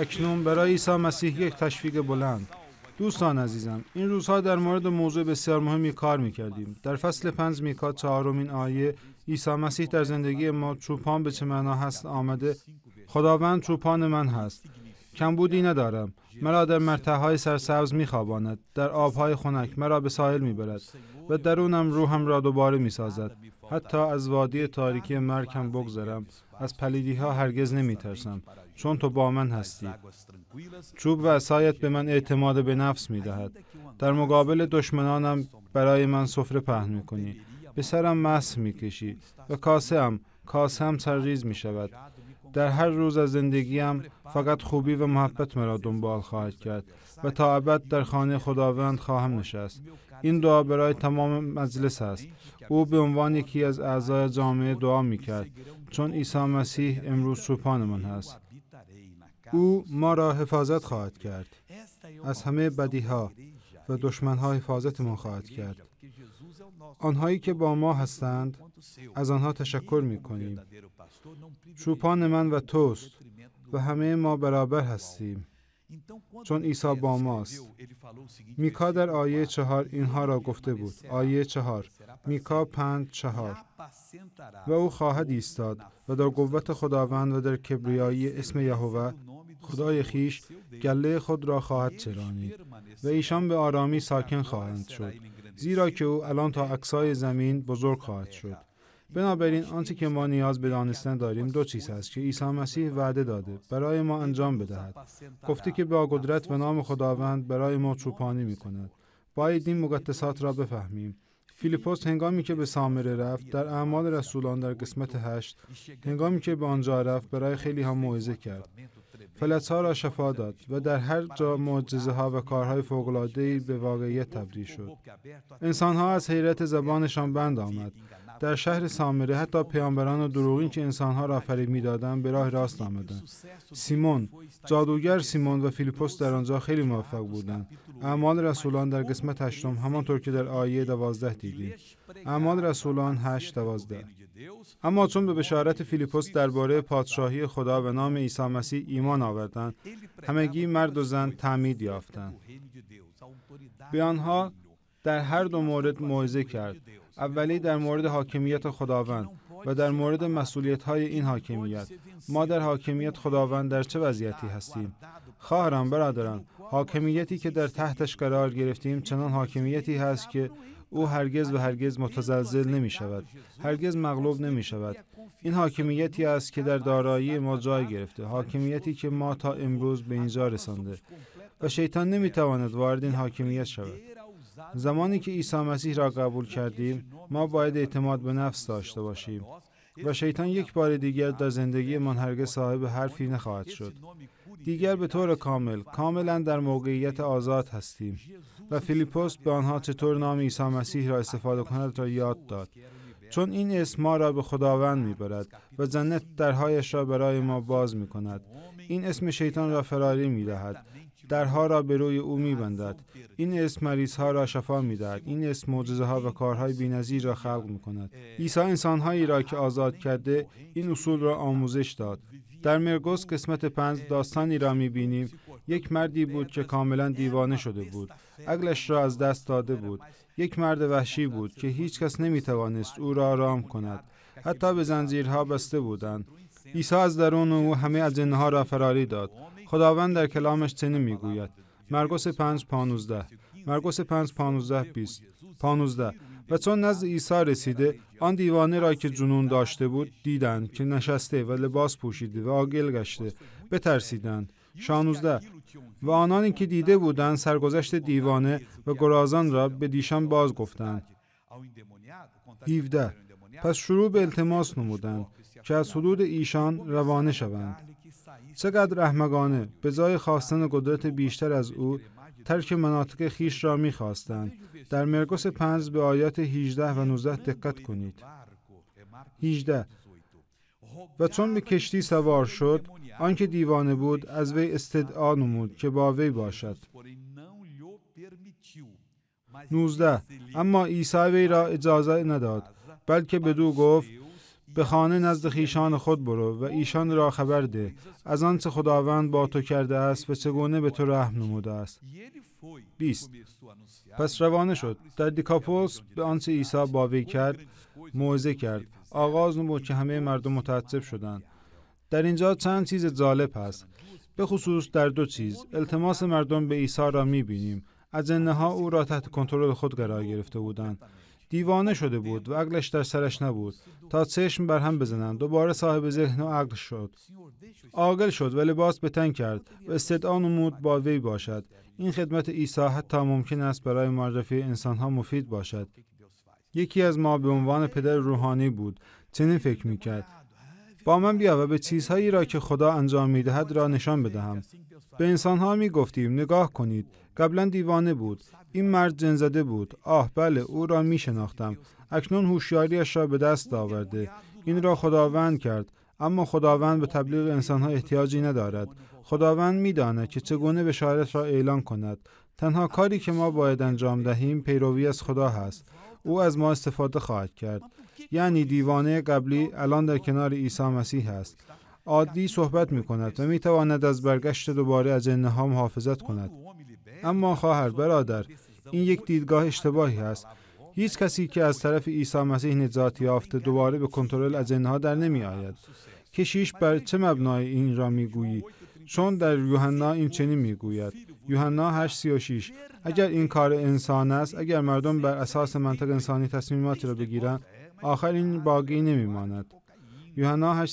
اکنون برای عیسی مسیح یک تشویق بلند دوستان عزیزم این روزها در مورد موضوع بسیار مهمی کار میکردیم در فصل پنج میکا چهارمین آیه عیسی مسیح در زندگی ما چوپان به چه معنا هست آمده خداوند چوپان من هست کمبودی ندارم مرا در مرتعهای سرسبز میخواباند در آبهای خنک مرا به ساحل میبرد و درونم روحم را دوباره میسازد حتی از وادی تاریکی مرگ هم بگذرم از پلیدی هرگز نمیترسم چون تو با من هستی چوب و اسایت به من اعتماد به نفس می دهد در مقابل دشمنانم برای من سفره پهن می کنی به سرم مس می کشی و کاسه هم کاسه هم سرریز می شود در هر روز از زندگیم فقط خوبی و محبت مرا دنبال خواهد کرد و تا ابد در خانه خداوند خواهم نشست این دعا برای تمام مجلس است او به عنوان یکی از اعضای جامعه دعا می کرد چون عیسی مسیح امروز سوپان من هست او ما را حفاظت خواهد کرد از همه بدیها و دشمنها ما خواهد کرد آنهایی که با ما هستند از آنها تشکر می کنیم چوپان من و توست و همه ما برابر هستیم چون عیسی با ماست میکا در آیه چهار اینها را گفته بود آیه چهار میکا پنج چهار و او خواهد ایستاد و در قوت خداوند و در کبریایی اسم یهوه خدای خیش گله خود را خواهد چرانید و ایشان به آرامی ساکن خواهند شد زیرا که او الان تا عکسای زمین بزرگ خواهد شد بنابراین آنچه که ما نیاز به دانستن داریم دو چیز هست که عیسی مسیح وعده داده برای ما انجام بدهد گفته که با قدرت و نام خداوند برای ما چوپانی می کند باید این مقدسات را بفهمیم فیلیپوس هنگامی که به سامره رفت در اعمال رسولان در قسمت هشت هنگامی که به آنجا رفت برای خیلی هم موعظه کرد ها را شفا داد و در هر جا معجزه ها و کارهای ای به واقعیت تبدیل شد. انسان ها از حیرت زبانشان بند آمد. در شهر سامره حتی پیامبران و دروغین که انسانها را فریب میدادند به راه راست آمدند سیمون جادوگر سیمون و فیلیپوس در آنجا خیلی موفق بودند اعمال رسولان در قسمت هشتم همانطور که در آیه دوازده دیدیم اعمال رسولان هشت دوازده اما چون به بشارت فیلیپوس درباره پادشاهی خدا به نام عیسی مسیح ایمان آوردند همگی مرد و زن تعمید یافتند به آنها در هر دو مورد موعظه کرد اولی در مورد حاکمیت خداوند و در مورد مسئولیت های این حاکمیت ما در حاکمیت خداوند در چه وضعیتی هستیم خواهران برادران حاکمیتی که در تحتش قرار گرفتیم چنان حاکمیتی هست که او هرگز و هرگز متزلزل نمی شود هرگز مغلوب نمی شود این حاکمیتی است که در دارایی ما جای گرفته حاکمیتی که ما تا امروز به اینجا رسانده و شیطان نمی تواند وارد این حاکمیت شود زمانی که عیسی مسیح را قبول کردیم ما باید اعتماد به نفس داشته باشیم و شیطان یک بار دیگر در زندگی من هرگز صاحب حرفی نخواهد شد دیگر به طور کامل کاملا در موقعیت آزاد هستیم و فیلیپوس به آنها چطور نام عیسی مسیح را استفاده کند را یاد داد چون این اسم ما را به خداوند می و جنت درهایش را برای ما باز می کند. این اسم شیطان را فراری می دهد. درها را به روی او می بندد. این اسم مریض ها را شفا می دهد. این اسم معجزه ها و کارهای بینظیر را خلق می کند. عیسی انسانهایی را که آزاد کرده این اصول را آموزش داد. در مرگس قسمت پنج داستانی را می بینیم یک مردی بود که کاملا دیوانه شده بود عقلش را از دست داده بود یک مرد وحشی بود که هیچ کس نمی توانست او را آرام کند حتی به زنجیرها بسته بودند عیسی از درون او همه از جنها را فراری داد خداوند در کلامش چنین میگوید مرقس 5 15 مرقس 5 پانزده 20 15 و چون نزد عیسی رسیده آن دیوانه را که جنون داشته بود دیدند که نشسته و لباس پوشیده و آگل گشته بترسیدند شانوزده و آنانی که دیده بودند سرگذشت دیوانه و گرازان را به دیشان باز گفتند 17 پس شروع به التماس نمودند که از حدود ایشان روانه شوند چقدر رحمگانه به زای خواستن قدرت بیشتر از او ترک مناطق خیش را میخواستند در مرگوس پنز به آیات 18 و 19 دقت کنید 18 و چون به کشتی سوار شد آنکه دیوانه بود از وی استدعا نمود که با وی باشد 19 اما عیسی وی را اجازه نداد بلکه بدو گفت به خانه نزد خیشان خود برو و ایشان را خبر ده از آنچه خداوند با تو کرده است و چگونه به تو رحم نموده است 20 پس روانه شد در دیکاپوس به آنچه عیسی با وی کرد موعظه کرد آغاز نمود که همه مردم متعجب شدند در اینجا چند چیز جالب هست به خصوص در دو چیز التماس مردم به عیسی را میبینیم از ها او را تحت کنترل خود قرار گرفته بودند دیوانه شده بود و عقلش در سرش نبود تا چشم بر هم بزنند دوباره صاحب ذهن و عقل شد عاقل شد و لباس به تن کرد و استدعا نمود با وی باشد این خدمت عیسی حتی ممکن است برای معرفی انسانها مفید باشد یکی از ما به عنوان پدر روحانی بود چنین فکر میکرد با من بیا و به چیزهایی را که خدا انجام میدهد را نشان بدهم به انسانها میگفتیم نگاه کنید قبلا دیوانه بود این مرد جنزده بود آه بله او را میشناختم اکنون هوشیاریش را به دست آورده این را خداوند کرد اما خداوند به تبلیغ انسانها احتیاجی ندارد خداوند میداند که چگونه بشارت را اعلان کند تنها کاری که ما باید انجام دهیم پیروی از خدا هست او از ما استفاده خواهد کرد یعنی دیوانه قبلی الان در کنار عیسی مسیح است عادی صحبت می کند و می تواند از برگشت دوباره از ها محافظت کند اما خواهر برادر این یک دیدگاه اشتباهی است هیچ کسی که از طرف عیسی مسیح نجات یافته دوباره به کنترل از اینها در نمی آید کشیش بر چه مبنای این را میگویی چون در یوحنا این چنین میگوید یوحنا 8:36 اگر این کار انسان است اگر مردم بر اساس منطق انسانی تصمیمات را بگیرند آخر این باقی نمیماند یوحنا 8:36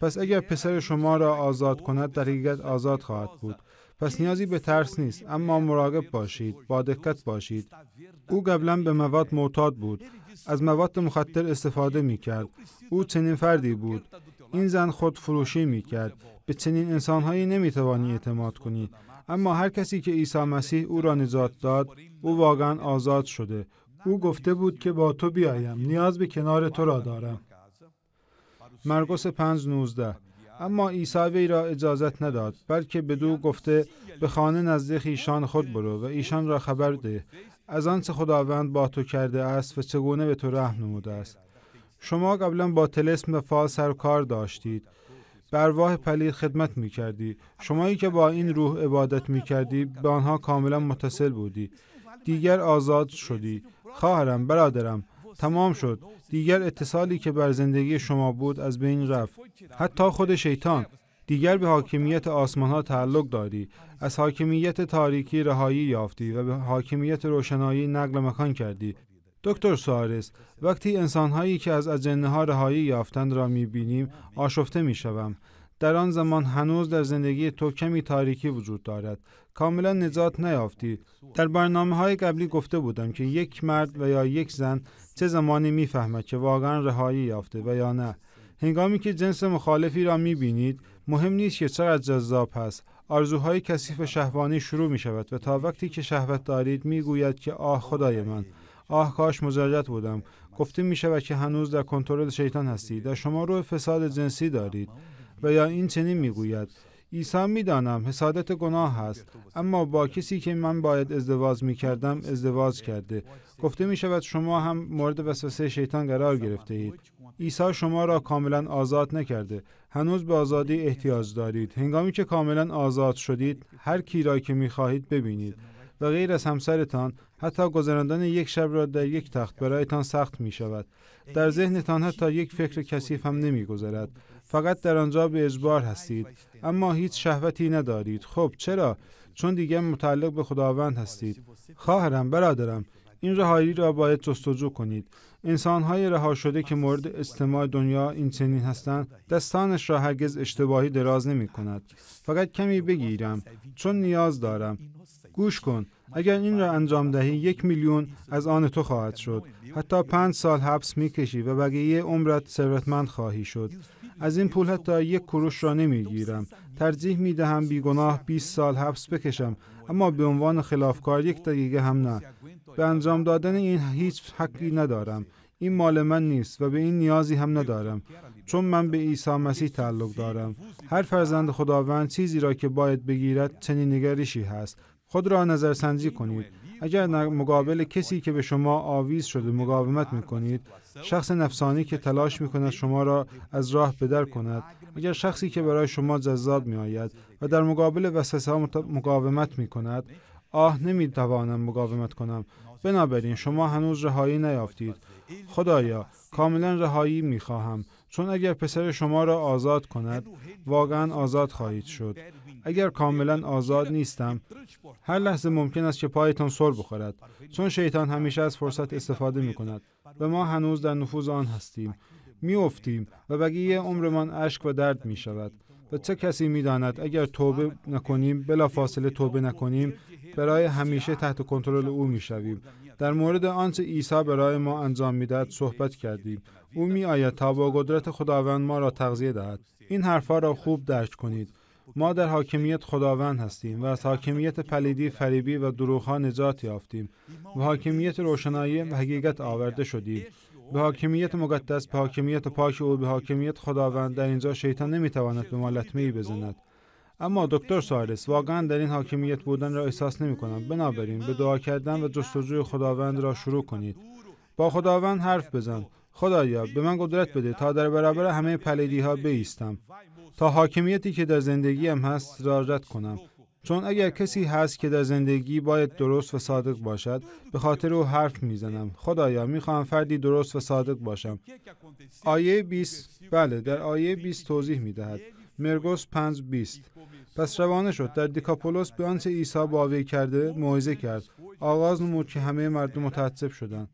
پس اگر پسر شما را آزاد کند در حقیقت آزاد خواهد بود پس نیازی به ترس نیست اما مراقب باشید با دقت باشید او قبلا به مواد معتاد بود از مواد مخدر استفاده می او چنین فردی بود این زن خود فروشی می کرد به چنین انسانهایی نمیتوانی اعتماد کنی اما هر کسی که عیسی مسیح او را نجات داد او واقعا آزاد شده او گفته بود که با تو بیایم نیاز به کنار تو را دارم مرقس 5:19 اما عیسی وی را اجازت نداد بلکه به دو گفته به خانه نزدیک ایشان خود برو و ایشان را خبر ده از آنچه خداوند با تو کرده است و چگونه به تو رحم نموده است شما قبلا با تلسم و فال سر کار داشتید بر واه پلید خدمت می کردی شمایی که با این روح عبادت می کردی به آنها کاملا متصل بودی دیگر آزاد شدی خواهرم برادرم تمام شد دیگر اتصالی که بر زندگی شما بود از بین رفت حتی خود شیطان دیگر به حاکمیت آسمان ها تعلق داری از حاکمیت تاریکی رهایی یافتی و به حاکمیت روشنایی نقل مکان کردی دکتر سوارز وقتی انسانهایی که از اجنه ها رهایی یافتند را می بینیم آشفته می در آن زمان هنوز در زندگی تو کمی تاریکی وجود دارد کاملا نجات نیافتی در برنامه های قبلی گفته بودم که یک مرد و یا یک زن چه زمانی میفهمد که واقعا رهایی یافته و یا نه هنگامی که جنس مخالفی را میبینید مهم نیست که چقدر جذاب هست آرزوهای کثیف شهوانی شروع می شود و تا وقتی که شهوت دارید میگوید که آه خدای من آه کاش مزاجت بودم گفته می شود که هنوز در کنترل شیطان هستید. در شما روح فساد جنسی دارید و یا این چنین میگوید عیسی دانم. حسادت گناه است اما با کسی که من باید ازدواج می کردم ازدواج کرده گفته می شود شما هم مورد وسوسه شیطان قرار گرفته اید عیسی شما را کاملا آزاد نکرده هنوز به آزادی احتیاج دارید هنگامی که کاملا آزاد شدید هر کی را که می خواهید ببینید و غیر از همسرتان حتی گذراندن یک شب را در یک تخت برایتان سخت می شود در ذهنتان حتی یک فکر کثیف هم نمی گذرد فقط در آنجا به اجبار هستید اما هیچ شهوتی ندارید خب چرا چون دیگر متعلق به خداوند هستید خواهرم برادرم این رهایی را باید جستجو کنید انسانهای رها شده که مورد استماع دنیا این چنین هستند دستانش را هرگز اشتباهی دراز نمی کند فقط کمی بگیرم چون نیاز دارم گوش کن اگر این را انجام دهی یک میلیون از آن تو خواهد شد حتی پنج سال حبس میکشی و بقیه عمرت ثروتمند خواهی شد از این پول حتی یک کروش را نمیگیرم ترجیح میدهم بیگناه 20 سال حبس بکشم اما به عنوان خلافکار یک دقیقه هم نه به انجام دادن این هیچ حقی ندارم این مال من نیست و به این نیازی هم ندارم چون من به عیسی مسیح تعلق دارم هر فرزند خداوند چیزی را که باید بگیرد چنین نگرشی هست خود را نظرسنجی کنید اگر مقابل کسی که به شما آویز شده مقاومت میکنید شخص نفسانی که تلاش میکند شما را از راه بدر کند اگر شخصی که برای شما جذاب میآید و در مقابل وسوسه ها مقاومت میکند آه نمیتوانم مقاومت کنم بنابراین شما هنوز رهایی نیافتید خدایا کاملا رهایی میخواهم چون اگر پسر شما را آزاد کند واقعا آزاد خواهید شد اگر کاملا آزاد نیستم هر لحظه ممکن است که پایتان سر بخورد چون شیطان همیشه از فرصت استفاده می کند و ما هنوز در نفوذ آن هستیم میافتیم و بقیه عمرمان اشک و درد می شود و چه کسی می داند اگر توبه نکنیم بلا فاصله توبه نکنیم برای همیشه تحت کنترل او می شویم در مورد آنچه عیسی برای ما انجام میدهد صحبت کردیم او می آید تا با قدرت خداوند ما را تغذیه دهد این حرفها را خوب درک کنید ما در حاکمیت خداوند هستیم و از حاکمیت پلیدی فریبی و دروغها نجات یافتیم و حاکمیت روشنایی و حقیقت آورده شدیم به حاکمیت مقدس به حاکمیت پاک او به حاکمیت خداوند در اینجا شیطان نمیتواند به ما لطمه ای بزند اما دکتر سارس، واقعا در این حاکمیت بودن را احساس نمی کنم بنابراین به دعا کردن و جستجوی خداوند را شروع کنید با خداوند حرف بزن خدایا به من قدرت بده تا در برابر همه پلیدی ها بیستم تا حاکمیتی که در زندگیم هست را رد کنم چون اگر کسی هست که در زندگی باید درست و صادق باشد به خاطر او حرف میزنم خدایا میخواهم فردی درست و صادق باشم آیه 20 بله در آیه 20 توضیح میدهد مرگوس 5 20 پس روانه شد در دیکاپولوس به آنچه عیسی باوی کرده موعظه کرد آغاز نمود که همه مردم متعصب شدند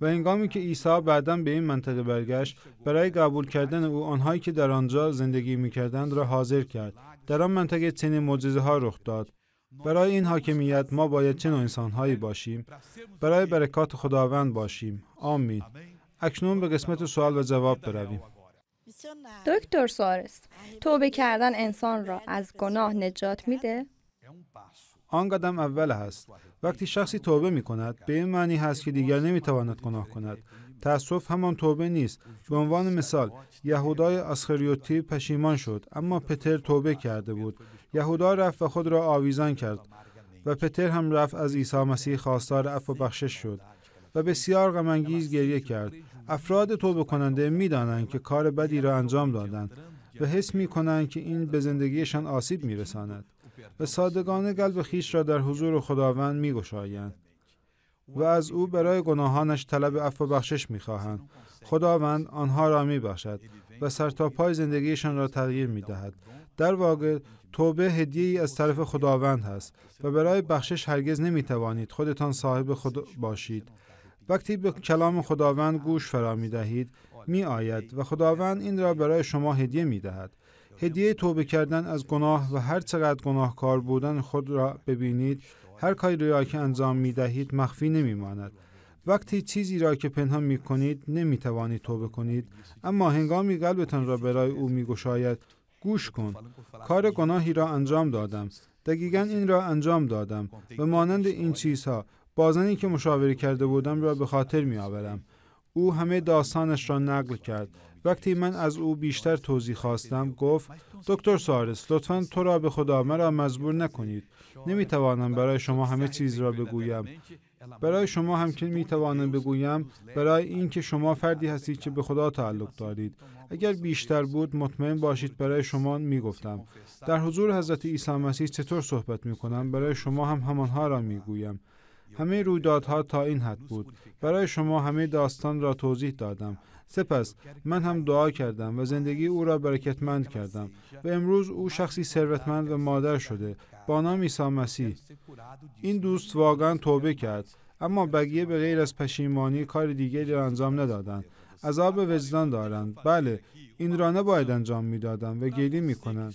و انگامی که عیسی بعدا به این منطقه برگشت برای قبول کردن او آنهایی که در آنجا زندگی میکردند را حاضر کرد در آن منطقه چنین معجزه ها رخ داد برای این حاکمیت ما باید نوع انسانهایی باشیم برای برکات خداوند باشیم آمین اکنون به قسمت سوال و جواب برویم دکتر سوارس توبه کردن انسان را از گناه نجات میده آن قدم اول هست وقتی شخصی توبه می کند به این معنی هست که دیگر نمیتواند گناه کند تأسف همان توبه نیست به عنوان مثال یهودای اسخریوتی پشیمان شد اما پتر توبه کرده بود یهودا رفت و خود را آویزان کرد و پتر هم رفت از عیسی مسیح خواستار اف و بخشش شد و بسیار غمانگیز گریه کرد افراد توبه کننده میدانند که کار بدی را انجام دادند و حس می کنند که این به زندگیشان آسیب میرساند و صادقانه قلب خیش را در حضور خداوند می و از او برای گناهانش طلب عفو و بخشش می خداوند آنها را می بخشد و پای زندگیشان را تغییر می دهد. در واقع توبه هدیه ای از طرف خداوند هست و برای بخشش هرگز نمی توانید خودتان صاحب خود باشید. وقتی به کلام خداوند گوش فرا می دهید می آید و خداوند این را برای شما هدیه می دهد. هدیه توبه کردن از گناه و هر چقدر گناهکار بودن خود را ببینید هر کاری را که انجام می دهید مخفی نمی ماند. وقتی چیزی را که پنهان می کنید نمی توانید توبه کنید اما هنگامی قلبتان را برای او می گشاید گوش کن کار گناهی را انجام دادم دقیقا این را انجام دادم و مانند این چیزها بازنی که مشاوره کرده بودم را به خاطر می آورم او همه داستانش را نقل کرد وقتی من از او بیشتر توضیح خواستم گفت دکتر سارس لطفا تو را به خدا مرا مجبور نکنید توانم برای شما همه چیز را بگویم برای شما هم که می توانم بگویم برای اینکه شما فردی هستید که به خدا تعلق دارید اگر بیشتر بود مطمئن باشید برای شما می گفتم در حضور حضرت عیسی مسیح چطور صحبت می کنم برای شما هم همانها را می گویم همه رویدادها تا این حد بود برای شما همه داستان را توضیح دادم سپس من هم دعا کردم و زندگی او را برکتمند کردم و امروز او شخصی ثروتمند و مادر شده با نام عیسی مسیح این دوست واقعا توبه کرد اما بقیه به غیر از پشیمانی کار دیگری را انجام ندادند عذاب وجدان دارند بله این را نباید انجام میدادم و گیلی میکنند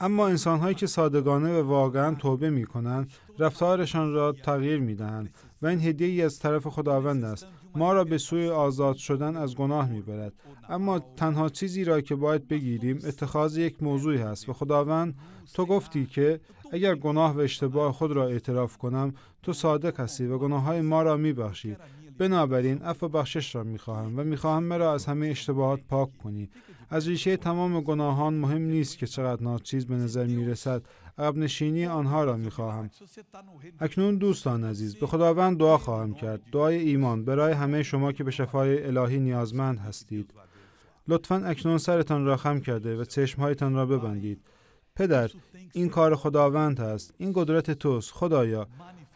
اما انسانهایی که صادقانه و واقعا توبه میکنند رفتارشان را تغییر میدهند و این هدیه ای از طرف خداوند است ما را به سوی آزاد شدن از گناه میبرد اما تنها چیزی را که باید بگیریم اتخاذ یک موضوعی هست و خداوند تو گفتی که اگر گناه و اشتباه خود را اعتراف کنم تو صادق هستی و گناه های ما را میبخشی بنابراین و بخشش را میخواهم و میخواهم مرا از همه اشتباهات پاک کنی از ریشه تمام گناهان مهم نیست که چقدر ناچیز به نظر میرسد عقب نشینی آنها را میخواهم اکنون دوستان عزیز به خداوند دعا خواهم کرد دعای ایمان برای همه شما که به شفای الهی نیازمند هستید لطفا اکنون سرتان را خم کرده و چشمهایتان را ببندید پدر این کار خداوند است این قدرت توست خدایا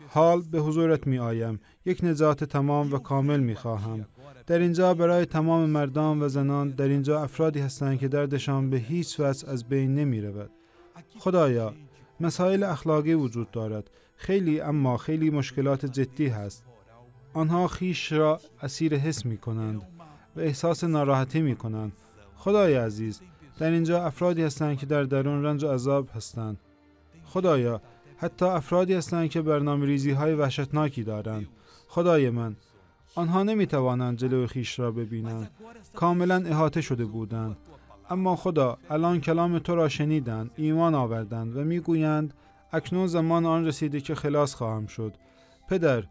حال به حضورت می آیم یک نجات تمام و کامل می خواهم در اینجا برای تمام مردان و زنان در اینجا افرادی هستند که دردشان به هیچ وجه از بین نمی رود خدایا مسائل اخلاقی وجود دارد خیلی اما خیلی مشکلات جدی هست آنها خیش را اسیر حس می کنند و احساس ناراحتی می کنند خدای عزیز در اینجا افرادی هستند که در درون رنج و عذاب هستند خدایا حتی افرادی هستند که برنامه ریزی های وحشتناکی دارند خدای من آنها نمی توانند جلو خیش را ببینند کاملا احاطه شده بودند اما خدا الان کلام تو را شنیدند ایمان آوردند و گویند اکنون زمان آن رسیده که خلاص خواهم شد پدر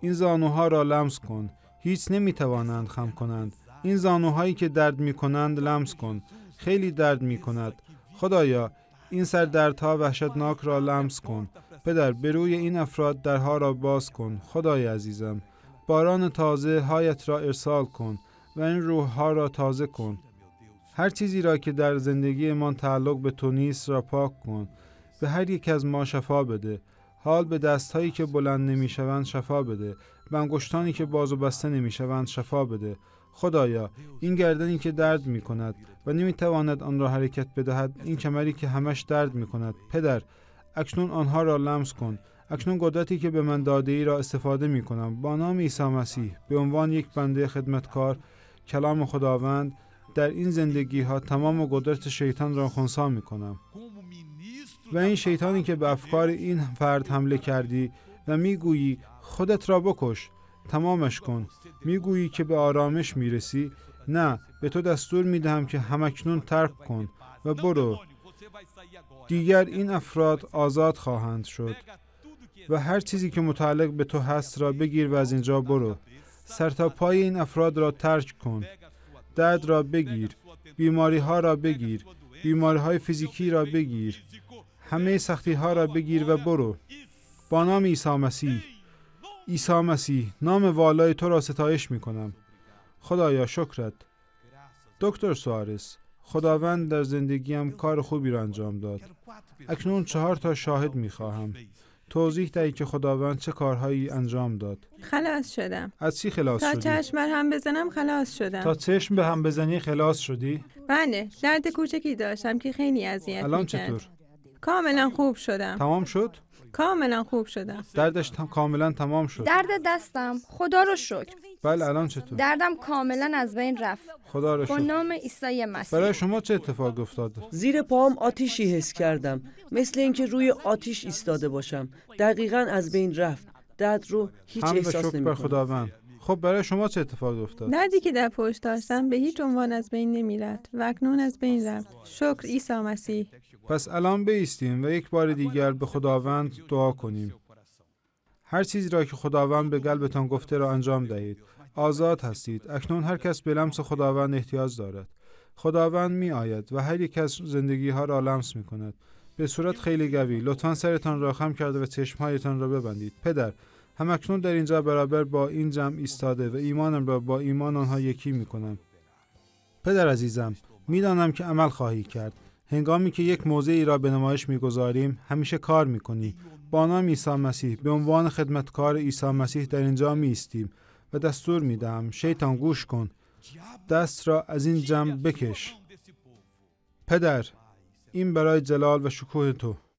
این زانوها را لمس کن هیچ نمی توانند خم کنند این زانوهایی که درد می کنند لمس کن خیلی درد می کند خدایا این سردردها وحشتناک را لمس کن پدر به روی این افراد درها را باز کن خدای عزیزم باران تازه هایت را ارسال کن و این روح ها را تازه کن هر چیزی را که در زندگی ما تعلق به تو نیست را پاک کن به هر یک از ما شفا بده حال به هایی که بلند نمیشوند شفا بده به انگشتانی که باز و بسته نمیشوند شفا بده خدایا این گردنی که درد می کند و نمی تواند آن را حرکت بدهد این کمری که همش درد می کند پدر اکنون آنها را لمس کن اکنون قدرتی که به من داده ای را استفاده می کنم با نام عیسی مسیح به عنوان یک بنده خدمتکار کلام خداوند در این زندگی ها تمام قدرت شیطان را خونسا می کنم و این شیطانی که به افکار این فرد حمله کردی و میگویی خودت را بکش تمامش کن میگویی که به آرامش میرسی نه به تو دستور میدهم که همکنون ترک کن و برو دیگر این افراد آزاد خواهند شد و هر چیزی که متعلق به تو هست را بگیر و از اینجا برو تا پای این افراد را ترک کن درد را بگیر بیماری ها را بگیر بیماری های فیزیکی را بگیر همه سختی ها را بگیر و برو با نام عیسی مسیح عیسی مسیح نام والای تو را ستایش می کنم خدایا شکرت دکتر سوارس خداوند در زندگیم کار خوبی را انجام داد اکنون چهار تا شاهد می خواهم توضیح دهی که خداوند چه کارهایی انجام داد خلاص شدم از چی خلاص شدی؟ تا چشم بر هم بزنم خلاص شدم تا چشم به هم بزنی خلاص شدی؟ بله درد کوچکی داشتم که خیلی اذیت الان چطور؟ کاملا خوب شدم تمام شد؟ کاملا خوب شدم دردش تم... کاملا تمام شد درد دستم خدا رو شکر بله الان چطور دردم کاملا از بین رفت خدا رو شکر به نام عیسی مسیح برای شما چه اتفاق افتاد زیر پاهم آتیشی حس کردم مثل اینکه روی آتیش ایستاده باشم دقیقا از بین رفت درد رو هیچ احساس نمی‌کنم خداوند خب برای شما چه اتفاق افتاد دردی که در پشت داشتم به هیچ عنوان از بین نمیرد و اکنون از بین رفت شکر عیسی مسیح پس الان بیستیم و یک بار دیگر به خداوند دعا کنیم هر چیزی را که خداوند به قلبتان گفته را انجام دهید آزاد هستید اکنون هر کس به لمس خداوند احتیاج دارد خداوند می آید و هر یک از زندگی ها را لمس می کند به صورت خیلی قوی لطفا سرتان را خم کرده و چشمهایتان را ببندید پدر همکنون در اینجا برابر با این جمع ایستاده و ایمانم را با ایمان آنها یکی می کنم. پدر عزیزم میدانم که عمل خواهی کرد هنگامی که یک موضعی را به نمایش میگذاریم همیشه کار میکنی با نام عیسی مسیح به عنوان خدمتکار عیسی مسیح در اینجا میایستیم و دستور میدهم شیطان گوش کن دست را از این جمع بکش پدر این برای جلال و شکوه تو